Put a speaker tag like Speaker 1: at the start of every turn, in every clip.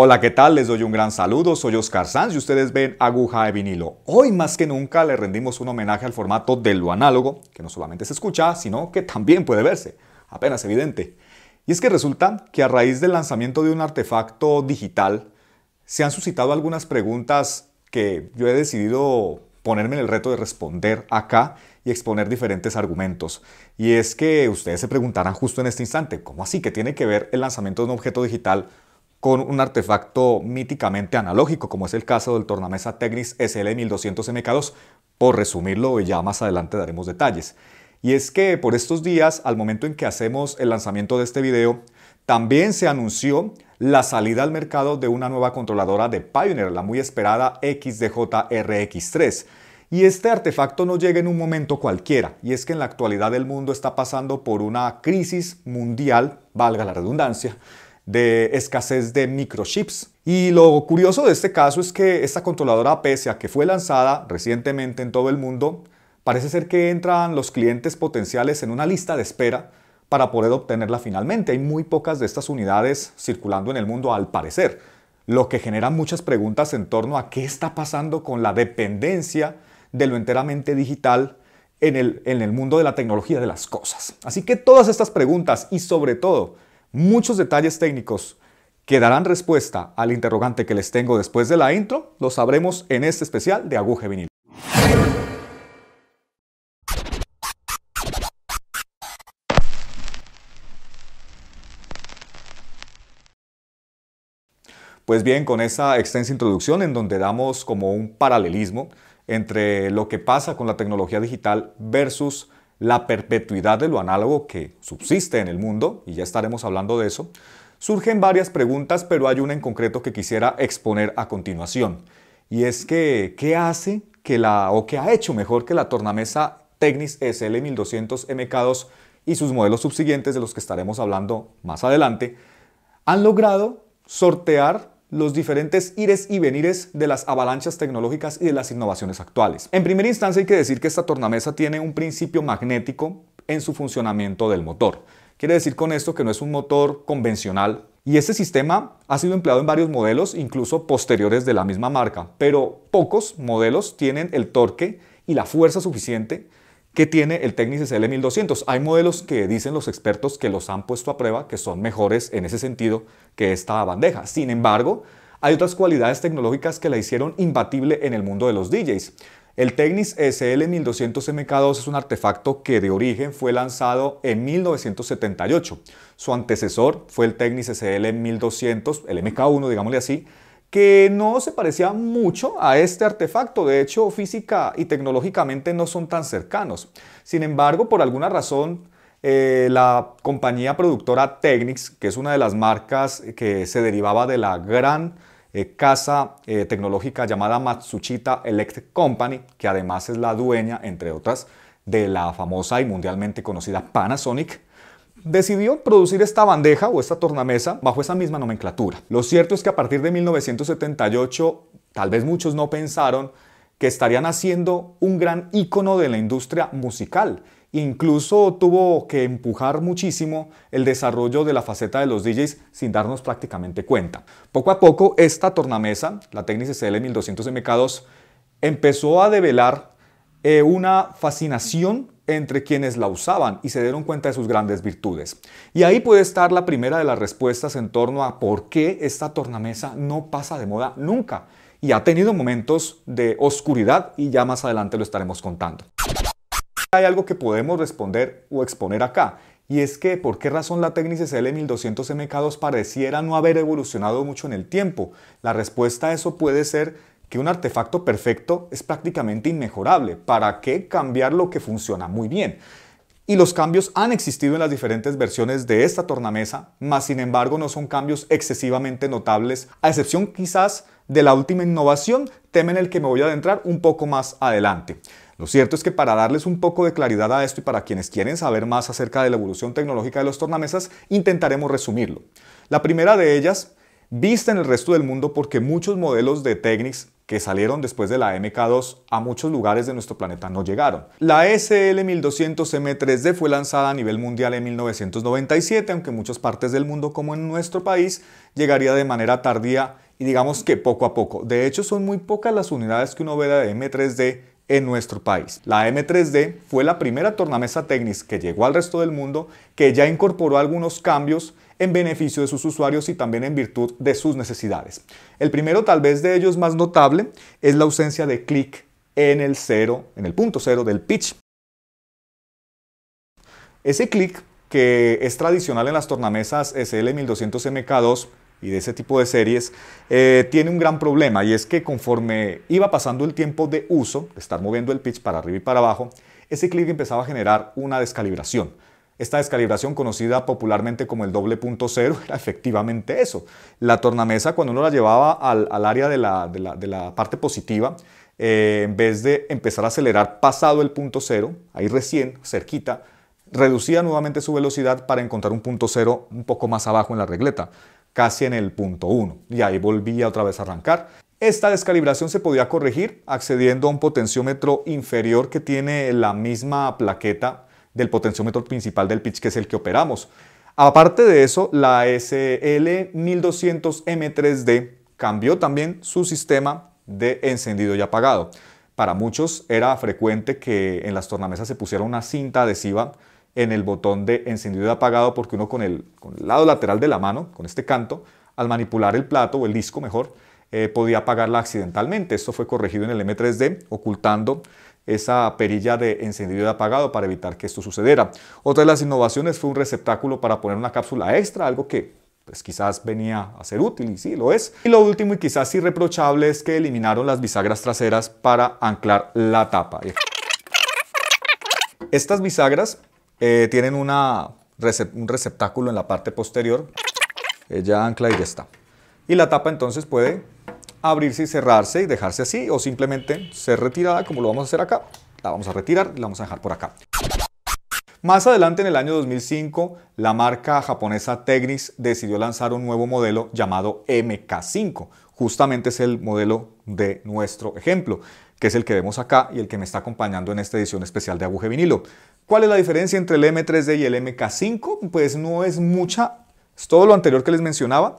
Speaker 1: Hola, ¿qué tal? Les doy un gran saludo. Soy Oscar Sanz y ustedes ven Aguja de Vinilo. Hoy más que nunca le rendimos un homenaje al formato de lo análogo, que no solamente se escucha, sino que también puede verse. Apenas evidente. Y es que resulta que a raíz del lanzamiento de un artefacto digital, se han suscitado algunas preguntas que yo he decidido ponerme en el reto de responder acá y exponer diferentes argumentos. Y es que ustedes se preguntarán justo en este instante, ¿cómo así que tiene que ver el lanzamiento de un objeto digital con un artefacto míticamente analógico, como es el caso del tornamesa Tegnis SL1200MK2. Por resumirlo, ya más adelante daremos detalles. Y es que por estos días, al momento en que hacemos el lanzamiento de este video, también se anunció la salida al mercado de una nueva controladora de Pioneer, la muy esperada XDJ-RX3. Y este artefacto no llega en un momento cualquiera, y es que en la actualidad el mundo está pasando por una crisis mundial, valga la redundancia, de escasez de microchips. Y lo curioso de este caso es que esta controladora, PESA que fue lanzada recientemente en todo el mundo, parece ser que entran los clientes potenciales en una lista de espera para poder obtenerla finalmente. Hay muy pocas de estas unidades circulando en el mundo al parecer, lo que genera muchas preguntas en torno a qué está pasando con la dependencia de lo enteramente digital en el mundo de la tecnología de las cosas. Así que todas estas preguntas y sobre todo Muchos detalles técnicos que darán respuesta al interrogante que les tengo después de la intro lo sabremos en este especial de Aguje Vinil. Pues bien, con esa extensa introducción en donde damos como un paralelismo entre lo que pasa con la tecnología digital versus la perpetuidad de lo análogo que subsiste en el mundo, y ya estaremos hablando de eso, surgen varias preguntas, pero hay una en concreto que quisiera exponer a continuación. Y es que, ¿qué hace que la, o qué ha hecho mejor que la tornamesa Technis SL1200 MK2 y sus modelos subsiguientes de los que estaremos hablando más adelante, han logrado sortear los diferentes ires y venires de las avalanchas tecnológicas y de las innovaciones actuales. En primera instancia hay que decir que esta tornamesa tiene un principio magnético en su funcionamiento del motor. Quiere decir con esto que no es un motor convencional y este sistema ha sido empleado en varios modelos, incluso posteriores de la misma marca, pero pocos modelos tienen el torque y la fuerza suficiente que tiene el Technics sl 1200 Hay modelos que dicen los expertos que los han puesto a prueba, que son mejores en ese sentido que esta bandeja. Sin embargo, hay otras cualidades tecnológicas que la hicieron imbatible en el mundo de los DJs. El Technics SL1200MK2 es un artefacto que de origen fue lanzado en 1978. Su antecesor fue el Technics SL1200, el MK1, digámosle así, que no se parecía mucho a este artefacto, de hecho física y tecnológicamente no son tan cercanos. Sin embargo, por alguna razón, eh, la compañía productora Technics, que es una de las marcas que se derivaba de la gran eh, casa eh, tecnológica llamada Matsushita Electric Company, que además es la dueña, entre otras, de la famosa y mundialmente conocida Panasonic, decidió producir esta bandeja o esta tornamesa bajo esa misma nomenclatura. Lo cierto es que a partir de 1978, tal vez muchos no pensaron que estarían haciendo un gran icono de la industria musical. Incluso tuvo que empujar muchísimo el desarrollo de la faceta de los DJs sin darnos prácticamente cuenta. Poco a poco, esta tornamesa, la Technics CL1200MK2, empezó a develar eh, una fascinación entre quienes la usaban y se dieron cuenta de sus grandes virtudes. Y ahí puede estar la primera de las respuestas en torno a por qué esta tornamesa no pasa de moda nunca y ha tenido momentos de oscuridad y ya más adelante lo estaremos contando. Hay algo que podemos responder o exponer acá y es que por qué razón la técnica sl 1200 mk 2 pareciera no haber evolucionado mucho en el tiempo. La respuesta a eso puede ser que un artefacto perfecto es prácticamente inmejorable. ¿Para qué cambiar lo que funciona muy bien? Y los cambios han existido en las diferentes versiones de esta tornamesa, mas sin embargo no son cambios excesivamente notables, a excepción quizás de la última innovación, tema en el que me voy a adentrar un poco más adelante. Lo cierto es que para darles un poco de claridad a esto y para quienes quieren saber más acerca de la evolución tecnológica de los tornamesas, intentaremos resumirlo. La primera de ellas, vista en el resto del mundo porque muchos modelos de Technics que salieron después de la MK2 a muchos lugares de nuestro planeta no llegaron. La SL-1200M3D fue lanzada a nivel mundial en 1997, aunque en muchas partes del mundo como en nuestro país llegaría de manera tardía y digamos que poco a poco. De hecho son muy pocas las unidades que uno ve de M3D en nuestro país. La M3D fue la primera tornamesa Tecnis que llegó al resto del mundo, que ya incorporó algunos cambios en beneficio de sus usuarios y también en virtud de sus necesidades. El primero, tal vez de ellos más notable, es la ausencia de clic en el cero, en el punto cero del pitch. Ese clic que es tradicional en las tornamesas SL1200MK2 y de ese tipo de series, eh, tiene un gran problema y es que conforme iba pasando el tiempo de uso, de estar moviendo el pitch para arriba y para abajo, ese clic empezaba a generar una descalibración. Esta descalibración, conocida popularmente como el doble punto cero, era efectivamente eso. La tornamesa, cuando uno la llevaba al, área de la, parte positiva, eh, en vez de empezar a acelerar pasado el punto cero, ahí recién, cerquita, reducía nuevamente su velocidad para encontrar un punto cero un poco más abajo en la regleta, casi en el punto 1 Y ahí volvía otra vez a arrancar. Esta descalibración se podía corregir accediendo a un potenciómetro inferior que tiene la misma plaqueta del potenciómetro principal del pitch, que es el que operamos. Aparte de eso, la SL1200M3D cambió también su sistema de encendido y apagado. Para muchos era frecuente que en las tornamesas se pusiera una cinta adhesiva en el botón de encendido y apagado porque uno con el, lado lateral de la mano, con este canto, al manipular el plato o el disco mejor, eh, podía apagarla accidentalmente. Esto fue corregido en el M3D, ocultando esa perilla de encendido y apagado para evitar que esto sucediera. Otra de las innovaciones fue un receptáculo para poner una cápsula extra, algo que pues quizás venía a ser útil y sí lo es. Y lo último y quizás irreprochable es que eliminaron las bisagras traseras para anclar la tapa. Estas bisagras eh, tienen un receptáculo en la parte posterior. Ella ancla y ya está. Y la tapa entonces puede abrirse y cerrarse y dejarse así o simplemente ser retirada como lo vamos a hacer acá. La vamos a retirar y la vamos a dejar por acá. Más adelante, en el año 2005, la marca japonesa TECNIS decidió lanzar un nuevo modelo llamado MK5. Justamente es el modelo de nuestro ejemplo, que es el que vemos acá y el que me está acompañando en esta edición especial de Aguje Vinilo. ¿Cuál es la diferencia entre el M3D y el MK5? Pues no es mucha. Es todo lo anterior que les mencionaba.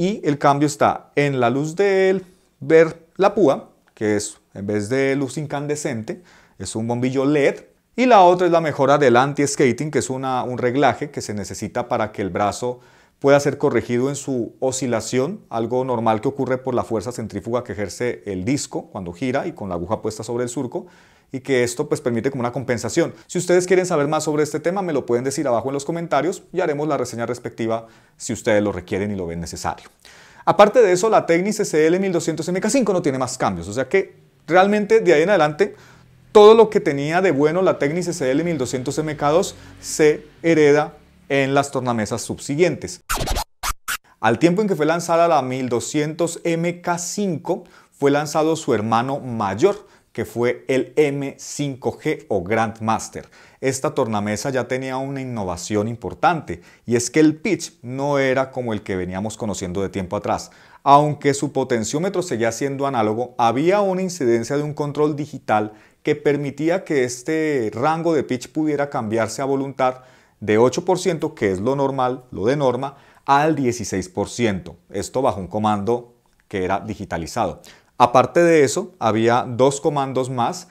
Speaker 1: Y el cambio está en la luz del ver la púa, que es en vez de luz incandescente, es un bombillo LED. Y la otra es la mejora del anti-skating, que es un reglaje que se necesita para que el brazo pueda ser corregido en su oscilación, algo normal que ocurre por la fuerza centrífuga que ejerce el disco cuando gira y con la aguja puesta sobre el surco y que esto pues permite como una compensación. Si ustedes quieren saber más sobre este tema, me lo pueden decir abajo en los comentarios y haremos la reseña respectiva si ustedes lo requieren y lo ven necesario. Aparte de eso, la Technics CL 1200 MK5 no tiene más cambios, o sea que realmente de ahí en adelante todo lo que tenía de bueno la Technics CL 1200 MK2 se hereda en las tornamesas subsiguientes. Al tiempo en que fue lanzada la 1200 MK5, fue lanzado su hermano mayor, que fue el M5G o Grandmaster. Esta tornamesa ya tenía una innovación importante y es que el pitch no era como el que veníamos conociendo de tiempo atrás. Aunque su potenciómetro seguía siendo análogo, había una incidencia de un control digital que permitía que este rango de pitch pudiera cambiarse a voluntad de 8%, que es lo normal, lo de norma, al 16%. Esto bajo un comando que era digitalizado. Aparte de eso, había dos comandos más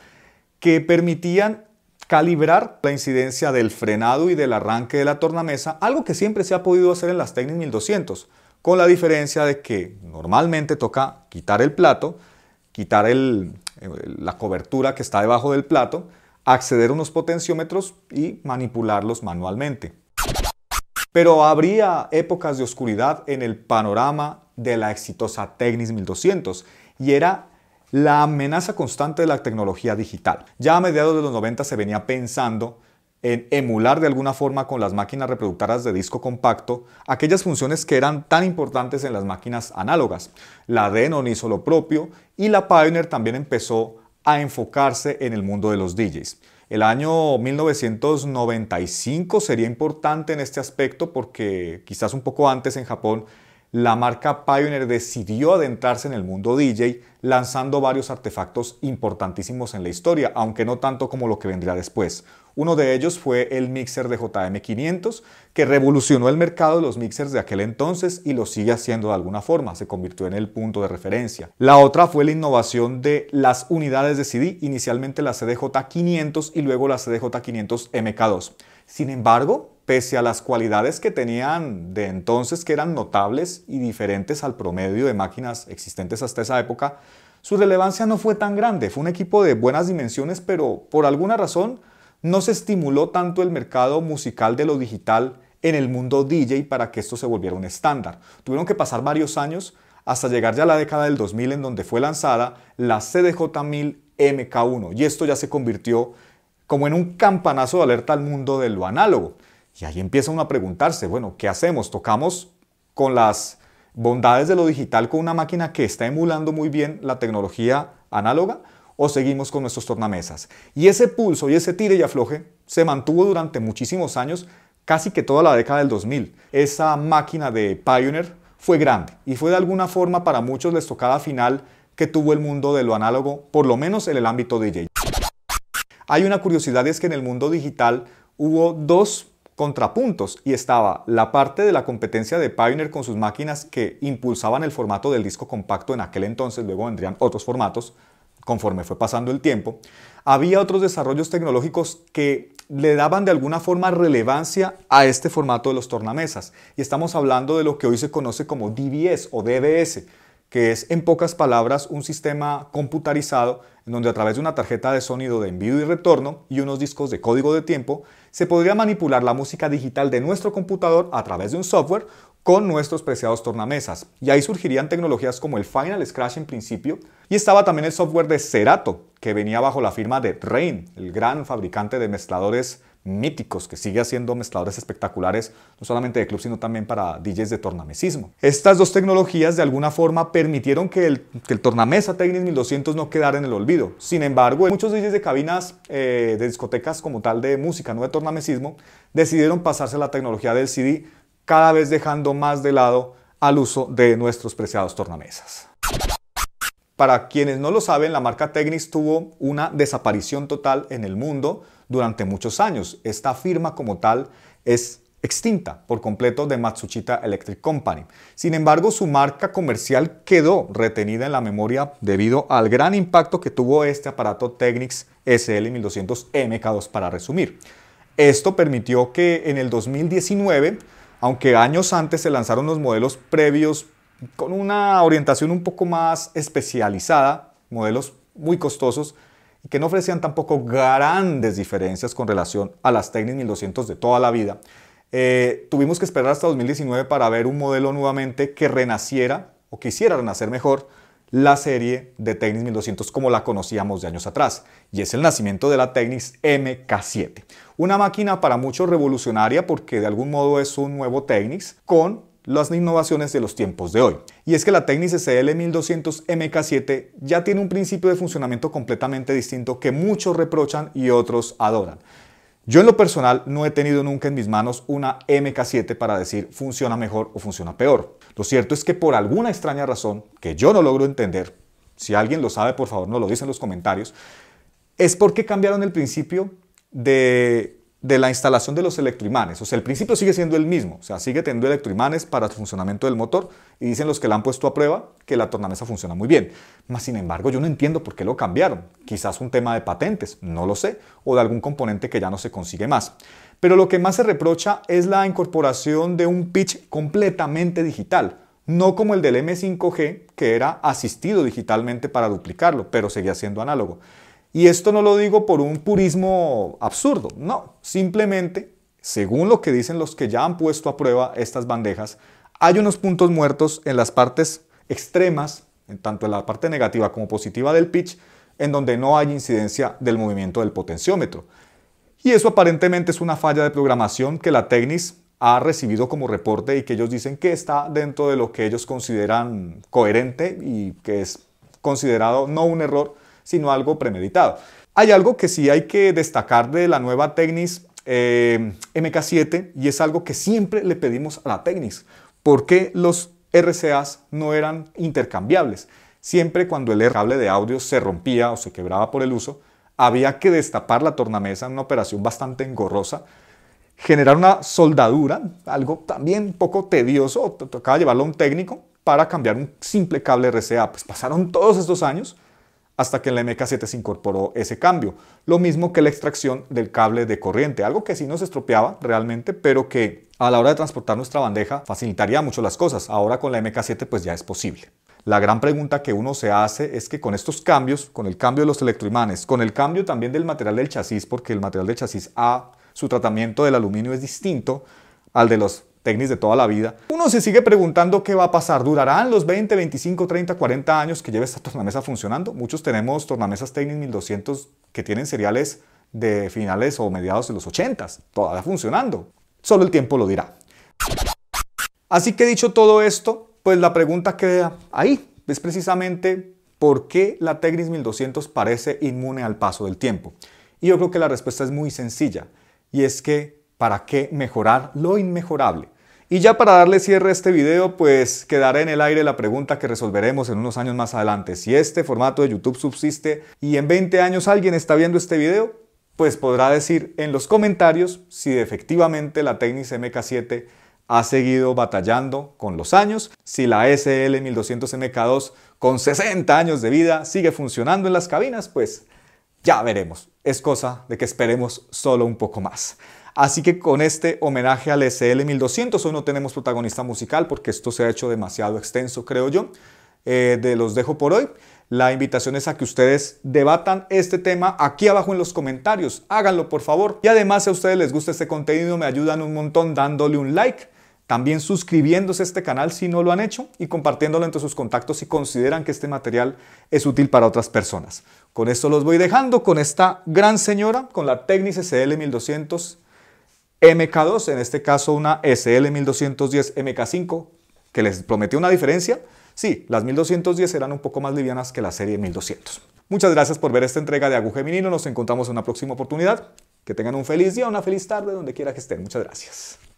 Speaker 1: que permitían calibrar la incidencia del frenado y del arranque de la tornamesa, algo que siempre se ha podido hacer en las Technis 1200, con la diferencia de que normalmente toca quitar el plato, quitar eh, la cobertura que está debajo del plato, acceder a unos potenciómetros y manipularlos manualmente. Pero habría épocas de oscuridad en el panorama de la exitosa Technis 1200 y era la amenaza constante de la tecnología digital. Ya a mediados de los 90 se venía pensando en emular de alguna forma con las máquinas reproductoras de disco compacto aquellas funciones que eran tan importantes en las máquinas análogas. La Denon hizo lo propio y la Pioneer también empezó a enfocarse en el mundo de los DJs. El año 1995 sería importante en este aspecto porque quizás un poco antes en Japón la marca Pioneer decidió adentrarse en el mundo DJ, lanzando varios artefactos importantísimos en la historia, aunque no tanto como lo que vendría después. Uno de ellos fue el mixer de JM500, que revolucionó el mercado de los mixers de aquel entonces y lo sigue haciendo de alguna forma, se convirtió en el punto de referencia. La otra fue la innovación de las unidades de CD, inicialmente la CDJ500 y luego la CDJ500 MK2. Sin embargo, pese a las cualidades que tenían de entonces que eran notables y diferentes al promedio de máquinas existentes hasta esa época, su relevancia no fue tan grande. Fue un equipo de buenas dimensiones, pero por alguna razón no se estimuló tanto el mercado musical de lo digital en el mundo DJ para que esto se volviera un estándar. Tuvieron que pasar varios años hasta llegar ya a la década del 2000 en donde fue lanzada la CDJ1000 MK1 y esto ya se convirtió como en un campanazo de alerta al mundo de lo análogo. Y ahí empieza uno a preguntarse, bueno, ¿qué hacemos? ¿Tocamos con las bondades de lo digital con una máquina que está emulando muy bien la tecnología análoga? ¿O seguimos con nuestros tornamesas? Y ese pulso y ese tire y afloje se mantuvo durante muchísimos años, casi que toda la década del 2000. Esa máquina de Pioneer fue grande y fue de alguna forma para muchos la estocada final que tuvo el mundo de lo análogo, por lo menos en el ámbito DJ. Hay una curiosidad es que en el mundo digital hubo dos contrapuntos y estaba la parte de la competencia de Pioneer con sus máquinas que impulsaban el formato del disco compacto en aquel entonces, luego vendrían otros formatos conforme fue pasando el tiempo. Había otros desarrollos tecnológicos que le daban de alguna forma relevancia a este formato de los tornamesas y estamos hablando de lo que hoy se conoce como DBS o DBS que es en pocas palabras un sistema computarizado en donde a través de una tarjeta de sonido de envío y retorno y unos discos de código de tiempo se podría manipular la música digital de nuestro computador a través de un software con nuestros preciados tornamesas. Y ahí surgirían tecnologías como el Final Scratch en principio, y estaba también el software de Serato, que venía bajo la firma de Rain, el gran fabricante de mezcladores míticos que sigue haciendo mezcladores espectaculares, no solamente de club, sino también para DJs de tornamesismo. Estas dos tecnologías de alguna forma permitieron que el, que tornamesa 1200 no quedara en el olvido. Sin embargo, muchos DJs de cabinas eh, de discotecas como tal de música, no de tornamesismo, decidieron pasarse a la tecnología del CD, cada vez dejando más de lado al uso de nuestros preciados tornamesas. Para quienes no lo saben, la marca Technics tuvo una desaparición total en el mundo durante muchos años. Esta firma como tal es extinta por completo de Matsushita Electric Company. Sin embargo, su marca comercial quedó retenida en la memoria debido al gran impacto que tuvo este aparato Technics SL1200MK2 para resumir. Esto permitió que en el 2019, aunque años antes se lanzaron los modelos previos con una orientación un poco más especializada, modelos muy costosos, que no ofrecían tampoco grandes diferencias con relación a las Technics 1200 de toda la vida, eh, tuvimos que esperar hasta 2019 para ver un modelo nuevamente que renaciera o quisiera renacer mejor la serie de Technics 1200 como la conocíamos de años atrás, y es el nacimiento de la Technics MK7. Una máquina para muchos revolucionaria porque de algún modo es un nuevo Technics con las innovaciones de los tiempos de hoy. Y es que la Tecnic CL 1200 MK7 ya tiene un principio de funcionamiento completamente distinto que muchos reprochan y otros adoran. Yo en lo personal no he tenido nunca en mis manos una MK7 para decir funciona mejor o funciona peor. Lo cierto es que por alguna extraña razón que yo no logro entender, si alguien lo sabe por favor no lo dice en los comentarios, es porque cambiaron el principio de de la instalación de los electroimanes. O sea, el principio sigue siendo el mismo, o sea, sigue teniendo electroimanes para el funcionamiento del motor y dicen los que la han puesto a prueba que la tornamesa funciona muy bien. Mas, sin embargo, yo no entiendo por qué lo cambiaron. Quizás un tema de patentes, no lo sé, o de algún componente que ya no se consigue más. Pero lo que más se reprocha es la incorporación de un pitch completamente digital, no como el del M5G, que era asistido digitalmente para duplicarlo, pero seguía siendo análogo. Y esto no lo digo por un purismo absurdo, no, simplemente, según lo que dicen los que ya han puesto a prueba estas bandejas, hay unos puntos muertos en las partes extremas, en tanto en la parte negativa como positiva del pitch, en donde no hay incidencia del movimiento del potenciómetro. Y eso aparentemente es una falla de programación que la Tecnis ha recibido como reporte y que ellos dicen que está dentro de lo que ellos consideran coherente y que es considerado no un error, sino algo premeditado. Hay algo que sí hay que destacar de la nueva Technics eh, MK7 y es algo que siempre le pedimos a la Technics, porque los RCAs no eran intercambiables. Siempre cuando el cable de audio se rompía o se quebraba por el uso, había que destapar la tornamesa en una operación bastante engorrosa, generar una soldadura, algo también un poco tedioso, tocaba llevarlo a un técnico para cambiar un simple cable RCA. Pues pasaron todos estos años hasta que en la MK7 se incorporó ese cambio. Lo mismo que la extracción del cable de corriente, algo que sí nos estropeaba realmente, pero que a la hora de transportar nuestra bandeja facilitaría mucho las cosas. Ahora con la MK7 pues ya es posible. La gran pregunta que uno se hace es que con estos cambios, con el cambio de los electroimanes, con el cambio también del material del chasis, porque el material del chasis A, su tratamiento del aluminio es distinto al de los Tecnis de toda la vida, uno se sigue preguntando qué va a pasar. ¿Durarán los 20, 25, 30, 40 años que lleve esta tornamesa funcionando? Muchos tenemos tornamesas Tecnis 1200 que tienen seriales de finales o mediados de los 80, s todavía funcionando. Solo el tiempo lo dirá. Así que dicho todo esto, pues la pregunta queda ahí. Es precisamente por qué la Tecnis 1200 parece inmune al paso del tiempo. Y yo creo que la respuesta es muy sencilla. Y es que, ¿para qué mejorar lo inmejorable? Y ya para darle cierre a este video, pues quedará en el aire la pregunta que resolveremos en unos años más adelante. Si este formato de YouTube subsiste y en 20 años alguien está viendo este video, pues podrá decir en los comentarios si efectivamente la Technic MK7 ha seguido batallando con los años, si la SL1200 MK2 con 60 años de vida sigue funcionando en las cabinas, pues ya veremos, es cosa de que esperemos solo un poco más. Así que con este homenaje al SL 1200, hoy no tenemos protagonista musical porque esto se ha hecho demasiado extenso, creo yo. Eh, de los dejo por hoy. La invitación es a que ustedes debatan este tema aquí abajo en los comentarios. Háganlo, por favor. Y además, si a ustedes les gusta este contenido, me ayudan un montón dándole un like también suscribiéndose a este canal si no lo han hecho y compartiéndolo entre sus contactos si consideran que este material es útil para otras personas. Con esto los voy dejando con esta gran señora, con la Technic SL1200 MK2, en este caso una SL1210 MK5, que les prometió una diferencia. Sí, las 1210 serán un poco más livianas que la serie 1200. Muchas gracias por ver esta entrega de Aguje menino Nos encontramos en una próxima oportunidad. Que tengan un feliz día, una feliz tarde, donde quiera que estén. Muchas gracias.